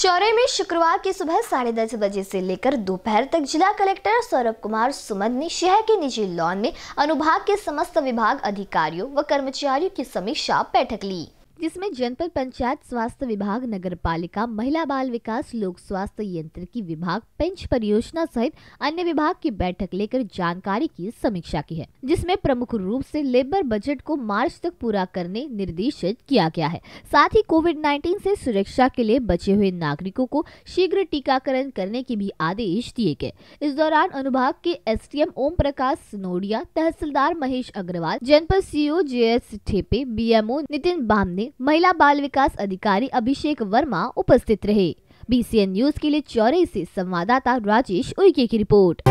चौरे में शुक्रवार की सुबह साढ़े दस बजे से लेकर दोपहर तक जिला कलेक्टर सौरभ कुमार सुमन ने शहर के निजी लॉन में अनुभाग के समस्त विभाग अधिकारियों व कर्मचारियों की समीक्षा बैठक ली जिसमें जनपद पंचायत स्वास्थ्य विभाग नगर पालिका महिला बाल विकास लोक स्वास्थ्य यंत्र की विभाग पेंच परियोजना सहित अन्य विभाग की बैठक लेकर जानकारी की समीक्षा की है जिसमें प्रमुख रूप से लेबर बजट को मार्च तक पूरा करने निर्देशित किया गया है साथ ही कोविड 19 से सुरक्षा के लिए बचे हुए नागरिकों को शीघ्र टीकाकरण करने के भी आदेश दिए गए इस दौरान अनुभाग के एस ओम प्रकाश सिनोडिया तहसीलदार महेश अग्रवाल जनपद ओ जे एस ठेपे बी नितिन बामने महिला बाल विकास अधिकारी अभिषेक वर्मा उपस्थित रहे बीसीएन न्यूज के लिए चौरे से संवाददाता राजेश उइके की रिपोर्ट